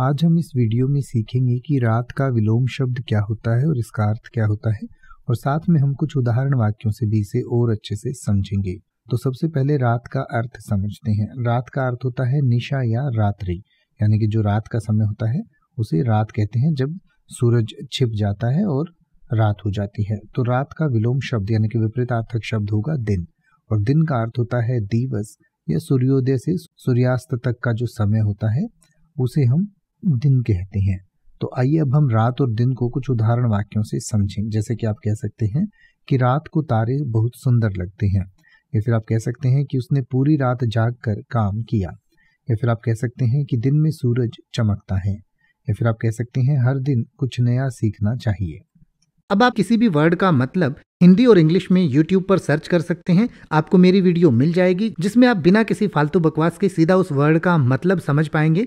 आज हम इस वीडियो में सीखेंगे कि रात का विलोम शब्द क्या होता है और इसका अर्थ क्या होता है और साथ में हम कुछ उदाहरण वाक्यों से भी इसे और अच्छे से समझेंगे तो सबसे पहले रात का अर्थ समझते हैं रात का अर्थ होता है निशा या रात्रि यानी कि जो रात का समय होता है उसे रात कहते हैं जब सूरज छिप जाता है और रात हो जाती है तो रात का विलोम शब्द यानी कि विपरीतार्थक शब्द होगा दिन और दिन का अर्थ होता है दिवस या सूर्योदय से सूर्यास्त तक का जो समय होता है उसे हम दिन कहते हैं तो आइए अब हम रात और दिन को कुछ उदाहरण वाक्यों से समझें जैसे कि आप कह सकते हैं कि रात को तारे बहुत सुंदर लगते हैं या फिर आप कह सकते हैं कि उसने पूरी रात जाग कर काम किया या फिर आप कह सकते हैं कि दिन में सूरज चमकता है या फिर आप कह सकते हैं हर दिन कुछ नया सीखना चाहिए अब आप किसी भी वर्ड का मतलब हिंदी और इंग्लिश में YouTube पर सर्च कर सकते हैं आपको मेरी वीडियो मिल जाएगी जिसमें आप बिना किसी फालतू बकवास के सीधा उस वर्ड का मतलब समझ पाएंगे